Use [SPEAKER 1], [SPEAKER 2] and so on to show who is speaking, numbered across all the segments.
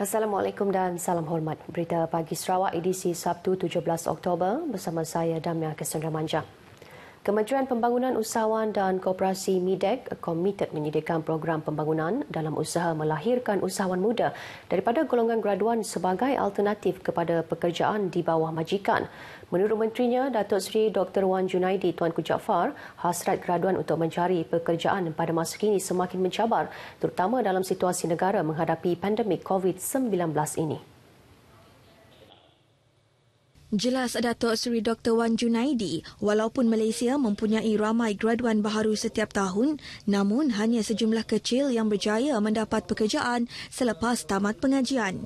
[SPEAKER 1] Assalamualaikum dan salam hormat. Berita pagi Sarawak edisi Sabtu 17 Oktober bersama saya Damia Kesendra Manjang. Kementerian Pembangunan Usahawan dan Koperasi MIDEC komited menyediakan program pembangunan dalam usaha melahirkan usahawan muda daripada golongan graduan sebagai alternatif kepada pekerjaan di bawah majikan. Menurut menterinya Datuk Seri Dr Wan Junaidi Tuanku Kujafar, hasrat graduan untuk mencari pekerjaan pada masa kini semakin mencabar terutama dalam situasi negara menghadapi pandemik COVID-19 ini.
[SPEAKER 2] Jelas Datuk Seri Dr. Wan Junaidi, walaupun Malaysia mempunyai ramai graduan baharu setiap tahun, namun hanya sejumlah kecil yang berjaya mendapat pekerjaan selepas tamat pengajian.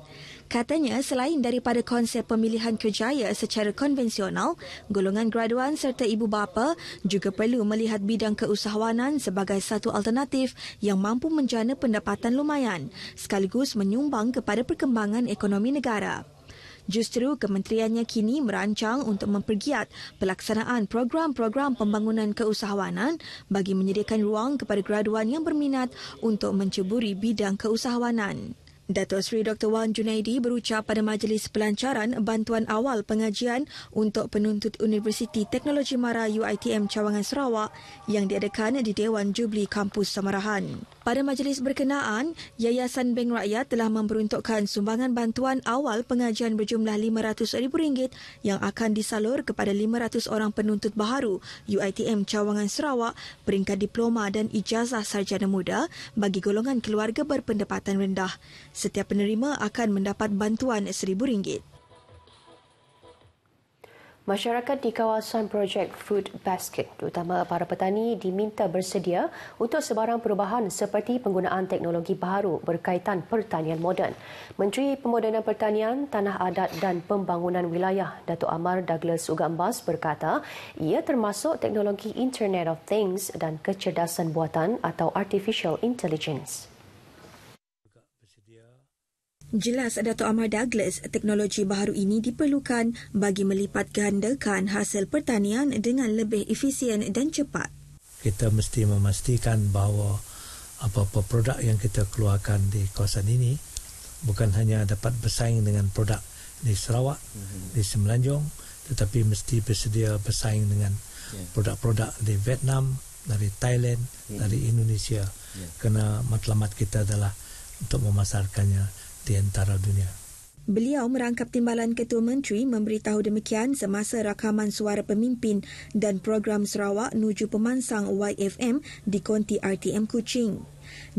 [SPEAKER 2] Katanya selain daripada konsep pemilihan kerjaya secara konvensional, golongan graduan serta ibu bapa juga perlu melihat bidang keusahawanan sebagai satu alternatif yang mampu menjana pendapatan lumayan sekaligus menyumbang kepada perkembangan ekonomi negara. Justeru kementeriannya kini merancang untuk mempergiat pelaksanaan program-program pembangunan keusahawanan bagi menyediakan ruang kepada graduan yang berminat untuk menceburi bidang keusahawanan. Dato' Sri Dr. Wan Junaidi berucap pada majlis pelancaran bantuan awal pengajian untuk penuntut Universiti Teknologi Mara UITM Cawangan Sarawak yang diadakan di Dewan Jubli Kampus Samarahan. Pada majlis berkenaan, Yayasan Bank Rakyat telah memperuntukkan sumbangan bantuan awal pengajian berjumlah RM500,000 yang akan disalur kepada 500 orang penuntut baharu UITM Cawangan Sarawak peringkat diploma dan ijazah sarjana muda bagi golongan keluarga berpendapatan rendah. Setiap penerima akan mendapat
[SPEAKER 1] bantuan RM1,000. Masyarakat di kawasan projek Food Basket, terutama para petani, diminta bersedia untuk sebarang perubahan seperti penggunaan teknologi baru berkaitan pertanian moden. Menteri Pemodenan Pertanian, Tanah Adat dan Pembangunan Wilayah, Datuk Amar Douglas Ugambas berkata, ia termasuk teknologi Internet of Things dan kecerdasan buatan atau Artificial Intelligence.
[SPEAKER 2] Jelas Dato' Amar Douglas, teknologi baru ini diperlukan bagi melipat gandakan hasil pertanian dengan lebih efisien dan cepat. Kita mesti memastikan bahawa apa-apa produk yang kita keluarkan di kawasan ini bukan hanya dapat bersaing dengan produk di Sarawak, mhm. di Semenanjung tetapi mesti bersedia bersaing dengan ya. produk-produk di Vietnam, dari Thailand, ya. dari Indonesia ya. kerana matlamat kita adalah untuk memasarkannya di antara dunia. Beliau merangkap timbalan Ketua Menteri memberitahu demikian semasa rakaman suara pemimpin dan program Sarawak menuju Pemansang YFM di konti RTM Kuching.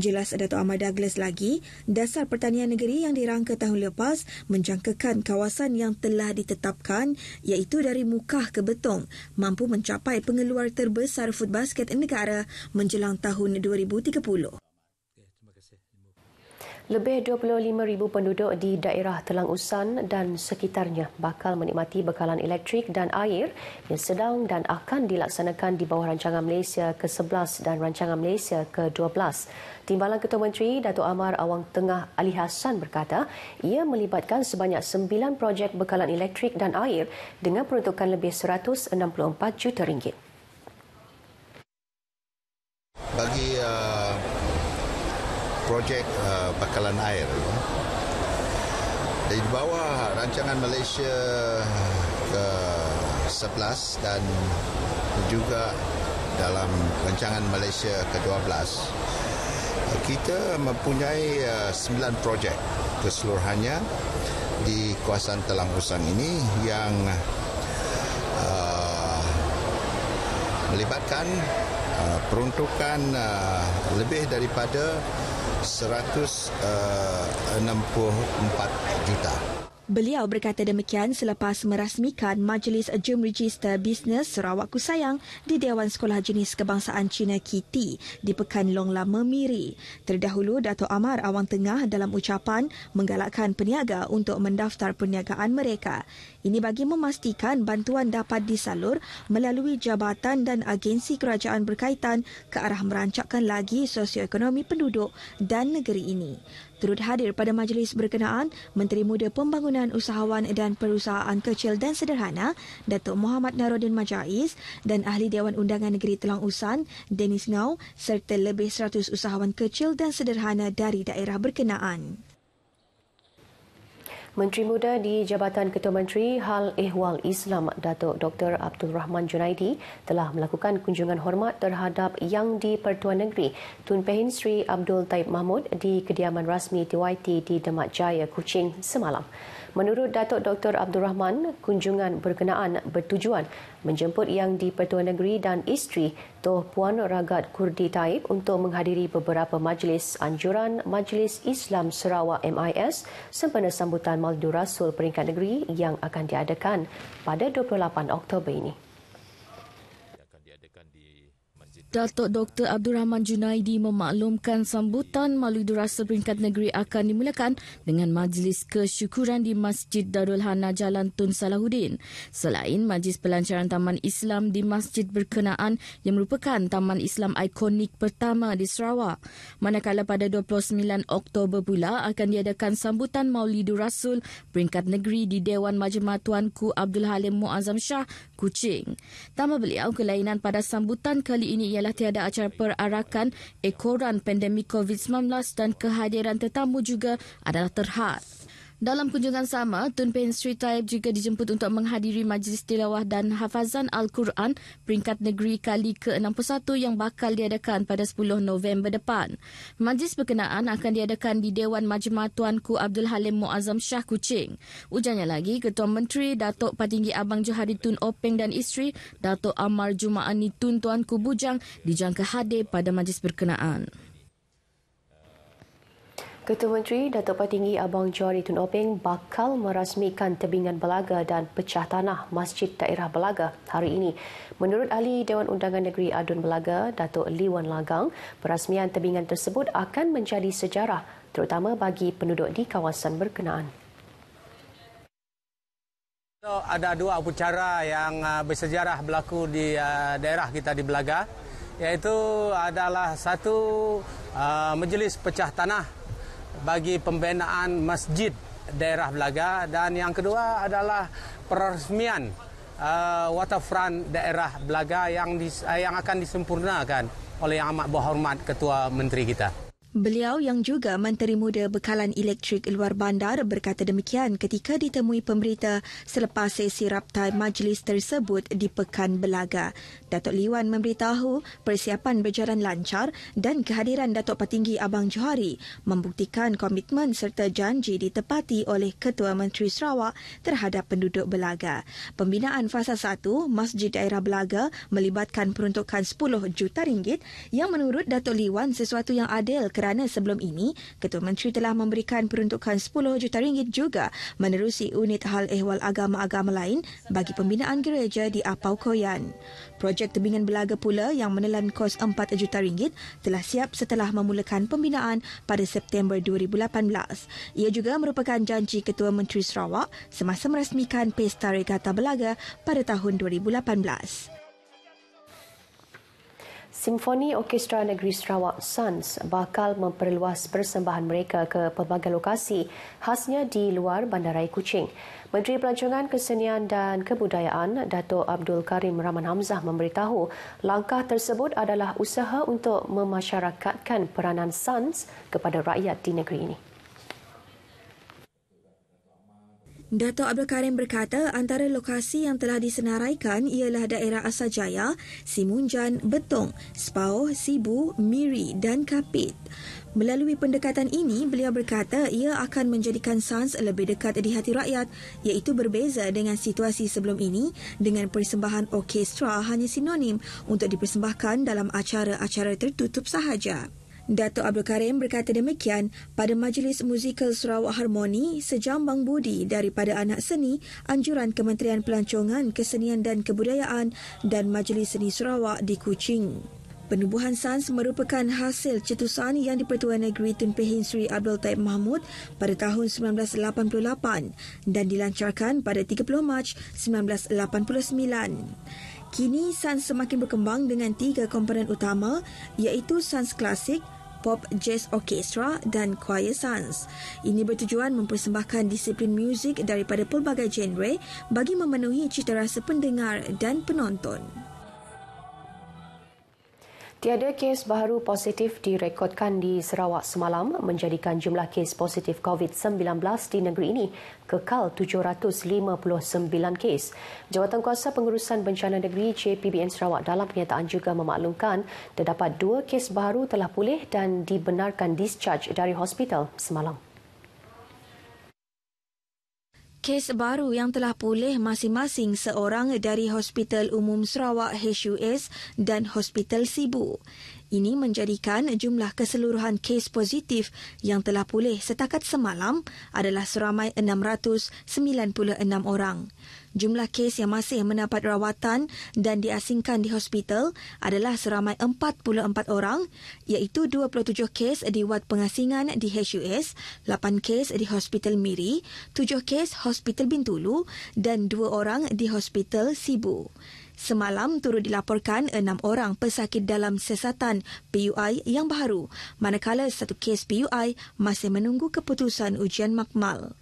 [SPEAKER 2] Jelas Dato' Ahmad Douglas lagi, dasar pertanian negeri yang dirangka tahun lepas menjangkakan kawasan yang telah ditetapkan iaitu dari Mukah ke Betong mampu mencapai pengeluar terbesar food basket negara menjelang tahun 2030.
[SPEAKER 1] Lebih 25,000 penduduk di daerah Telang Usan dan sekitarnya bakal menikmati bekalan elektrik dan air yang sedang dan akan dilaksanakan di bawah Rancangan Malaysia ke-11 dan Rancangan Malaysia ke-12. Timbalan Ketua Menteri Datuk Amar Awang Tengah Ali Hassan berkata ia melibatkan sebanyak 9 projek bekalan elektrik dan air dengan peruntukan lebih 164 juta ringgit.
[SPEAKER 2] projek uh, bakalan air. Di bawah rancangan Malaysia ke-11 dan juga dalam rancangan Malaysia ke-12, kita mempunyai uh, sembilan projek keseluruhannya di kawasan Telang Usang ini yang uh, melibatkan peruntukan lebih daripada 164 eh, juta. Beliau berkata demikian selepas merasmikan Majlis Jum Register Bisnes Sarawak Kusayang di Dewan Sekolah Jenis Kebangsaan Cina KITI di Pekan Long Lama Miri. Terdahulu, Dato' Amar Awang Tengah dalam ucapan menggalakkan peniaga untuk mendaftar perniagaan mereka. Ini bagi memastikan bantuan dapat disalur melalui jabatan dan agensi kerajaan berkaitan ke arah merancakkan lagi sosioekonomi penduduk dan negeri ini. Turut hadir pada majlis berkenaan Menteri Muda Pembangunan Usahawan dan Perusahaan Kecil dan Sederhana Datuk Muhammad Narodin Majais dan Ahli Dewan Undangan Negeri Telang Usan Denis Ngau serta lebih 100 usahawan kecil dan sederhana dari daerah berkenaan.
[SPEAKER 1] Menteri Muda di Jabatan Ketua Menteri Hal Ehwal Islam Datuk Dr. Abdul Rahman Junaidi telah melakukan kunjungan hormat terhadap Yang di-Pertuan Negeri Tun Pahin Sri Abdul Taib Mahmud di kediaman rasmi TYT di Demak Jaya, Kuching semalam. Menurut Datuk Dr. Abdul Rahman, kunjungan berkenaan bertujuan menjemput yang di Pertuan Negeri dan isteri Toh Puan Ragat Kurdi Taib untuk menghadiri beberapa majlis anjuran Majlis Islam Sarawak MIS sempena sambutan Maldu Rasul Peringkat Negeri yang akan diadakan pada 28 Oktober ini.
[SPEAKER 3] Datuk Dr. Abdul Rahman Junaidi memaklumkan sambutan melalui durasa peringkat negeri akan dimulakan dengan majlis kesyukuran di Masjid Darul Hana Jalan Tun Salahuddin. Selain majlis pelancaran Taman Islam di Masjid Berkenaan yang merupakan Taman Islam ikonik pertama di Sarawak. Manakala pada 29 Oktober pula akan diadakan sambutan Maulid Rasul peringkat negeri di Dewan Majmah Tuanku Abdul Halim Muazzam Shah, Kuching. Tambah beliau kelainan pada sambutan kali ini ialah adalah tiada acara perarakan ekoran pandemik COVID-19 dan kehadiran tetamu juga adalah terhad. Dalam kunjungan sama, Tun Pen Sri Taib juga dijemput untuk menghadiri Majlis Tilawah dan Hafazan Al-Quran peringkat negeri kali ke-61 yang bakal diadakan pada 10 November depan. Majlis berkenaan akan diadakan di Dewan Majma Tuanku Abdul Halim Muazzam Shah Kuching. Ujarnya lagi, Ketua Menteri Datuk Patinggi Abang Johari Tun Openg dan isteri Datuk Amar Jumaani Tun Tuanku Bujang dijangka hadir pada majlis berkenaan.
[SPEAKER 1] Ketua Menteri Datuk Pati Abang Johari Tun Openg bakal merasmikan tebingan Belaga dan pecah tanah Masjid Daerah Belaga hari ini. Menurut ahli Dewan Undangan Negeri Adun Belaga, Datuk Lee Wan Lagang, perasmian tebingan tersebut akan menjadi sejarah terutama bagi penduduk di kawasan berkenaan.
[SPEAKER 2] Ada dua upacara yang uh, bersejarah berlaku di uh, daerah kita di Belaga iaitu adalah satu uh, majlis pecah tanah bagi pembinaan masjid daerah Belaga dan yang kedua adalah peresmian uh, waterfront daerah Belaga yang dis, uh, yang akan disempurnakan oleh yang amat berhormat ketua menteri kita Beliau yang juga Menteri Muda Bekalan Elektrik Luar Bandar berkata demikian ketika ditemui pemberita selepas sesi raptai majlis tersebut di Pekan Belaga. Datuk Liwan memberitahu persiapan berjalan lancar dan kehadiran Datuk Patinggi Abang Johari membuktikan komitmen serta janji ditepati oleh Ketua Menteri Sarawak terhadap penduduk Belaga. Pembinaan fasa 1 Masjid Daerah Belaga melibatkan peruntukan 10 juta ringgit yang menurut Datuk Liwan sesuatu yang adil kerana kerana sebelum ini Ketua Menteri telah memberikan peruntukan 10 juta ringgit juga menerusi unit hal ehwal agama-agama lain bagi pembinaan gereja di Apau Koyan. Projek tebingan belaga pula yang menelan kos 4 juta ringgit telah siap setelah memulakan pembinaan pada September 2018. Ia juga merupakan janji Ketua Menteri Sarawak semasa meresmikan Pesta Regata Belaga pada tahun 2018.
[SPEAKER 1] Simfoni Orkestra Negeri Sarawak Sons bakal memperluas persembahan mereka ke pelbagai lokasi, khasnya di luar Bandaraya Kuching. Menteri Pelancongan Kesenian dan Kebudayaan, Dato' Abdul Karim Rahman Hamzah memberitahu langkah tersebut adalah usaha untuk memasyarakatkan peranan Sons kepada rakyat di negeri ini.
[SPEAKER 2] Datuk Abdul Karim berkata antara lokasi yang telah disenaraikan ialah daerah Asajaya, Simunjan, Betong, Sepauh, Sibu, Miri dan Kapit. Melalui pendekatan ini, beliau berkata ia akan menjadikan sans lebih dekat di hati rakyat iaitu berbeza dengan situasi sebelum ini dengan persembahan orkestra hanya sinonim untuk dipersembahkan dalam acara-acara tertutup sahaja. Dato Abdul Karim berkata demikian pada majlis musikal Sarawak Harmoni sejambang budi daripada anak seni anjuran Kementerian Pelancongan Kesenian dan Kebudayaan dan Majlis Seni Sarawak di Kuching. Penubuhan SANS merupakan hasil cetusan yang dipertuan negeri Tun Pehin Sri Abdul Taib Mahmud pada tahun 1988 dan dilancarkan pada 30 Mac 1989. Kini, sans semakin berkembang dengan tiga komponen utama iaitu sans klasik, Pop Jazz Orchestra dan Choir Sons. Ini bertujuan mempersembahkan disiplin muzik daripada pelbagai genre bagi memenuhi cita rasa pendengar dan penonton.
[SPEAKER 1] Tiada kes baru positif direkodkan di Sarawak semalam menjadikan jumlah kes positif COVID-19 di negeri ini kekal 759 kes. Jawatan Kuasa Pengurusan Bencana Negeri JPBN Sarawak dalam pernyataan juga memaklumkan terdapat dua kes baru telah pulih dan dibenarkan discharge dari hospital semalam
[SPEAKER 2] kes baru yang telah pulih masing-masing seorang dari Hospital Umum Sarawak HUS dan Hospital Sibu. Ini menjadikan jumlah keseluruhan kes positif yang telah pulih setakat semalam adalah seramai 696 orang jumlah kes yang masih mendapat rawatan dan diasingkan di hospital adalah seramai 44 orang iaitu 27 kes di wad pengasingan di HUS, 8 kes di Hospital Miri, 7 kes Hospital Bintulu dan 2 orang di Hospital Sibu. Semalam turut dilaporkan enam orang pesakit dalam sesatan PUI yang baru, manakala satu kes PUI masih menunggu keputusan ujian makmal.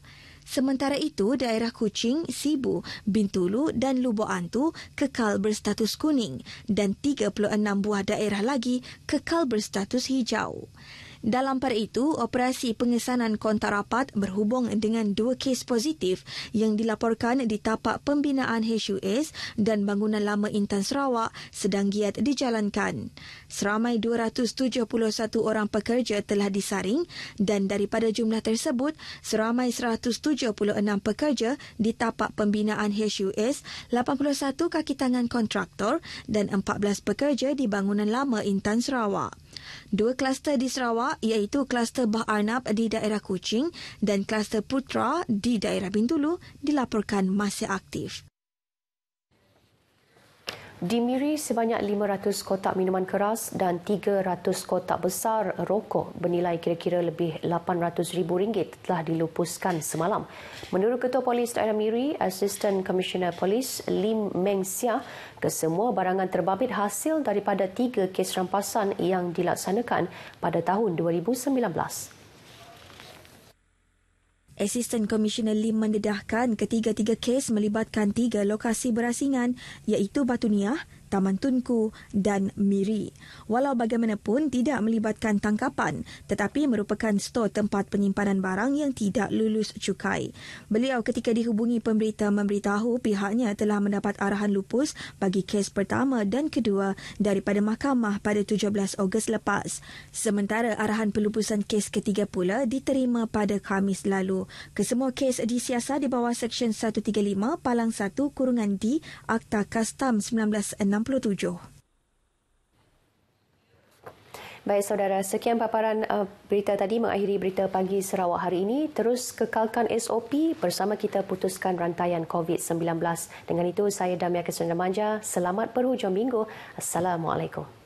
[SPEAKER 2] Sementara itu, daerah Kuching, Sibu, Bintulu dan Lubuk Antu kekal berstatus kuning dan 36 buah daerah lagi kekal berstatus hijau. Dalam per itu, operasi pengesanan kontak rapat berhubung dengan dua kes positif yang dilaporkan di tapak pembinaan HUS dan bangunan lama Intan Sarawak sedang giat dijalankan. Seramai 271 orang pekerja telah disaring dan daripada jumlah tersebut, seramai 176 pekerja di tapak pembinaan HUS, 81 kaki tangan kontraktor dan 14 pekerja di bangunan lama Intan Sarawak. Dua kluster di Sarawak iaitu kluster Bah Arnab di daerah Kuching dan kluster Putra di daerah Bintulu dilaporkan masih aktif
[SPEAKER 1] dimiri sebanyak 500 kotak minuman keras dan 300 kotak besar rokok bernilai kira-kira lebih RM800,000 telah dilupuskan semalam. Menurut Ketua Polis Daerah Miri, Assistant Commissioner Polis Lim Meng Xia, kesemua barangan terbabit hasil daripada tiga kes rampasan yang dilaksanakan pada tahun 2019. Assistant Commissioner
[SPEAKER 2] Lim mendedahkan ketiga-tiga kes melibatkan tiga lokasi berasingan iaitu Batu Niah, Taman Tunku dan Miri. Walau bagaimanapun tidak melibatkan tangkapan tetapi merupakan stor tempat penyimpanan barang yang tidak lulus cukai. Beliau ketika dihubungi pemberita memberitahu pihaknya telah mendapat arahan lupus bagi kes pertama dan kedua daripada mahkamah pada 17 Ogos lepas. Sementara arahan pelupusan kes ketiga pula diterima pada Khamis lalu. Kesemua kes disiasa di bawah Seksyen 135 Palang 1 Kurungan D Akta Kastam 1960
[SPEAKER 1] Baik saudara, sekian paparan eh, berita tadi mengakhiri berita pagi Sarawak hari ini. Terus kekalkan SOP bersama kita putuskan rantaian COVID-19. Dengan itu saya Damia Kesendamanja, selamat berhujung minggu. Assalamualaikum.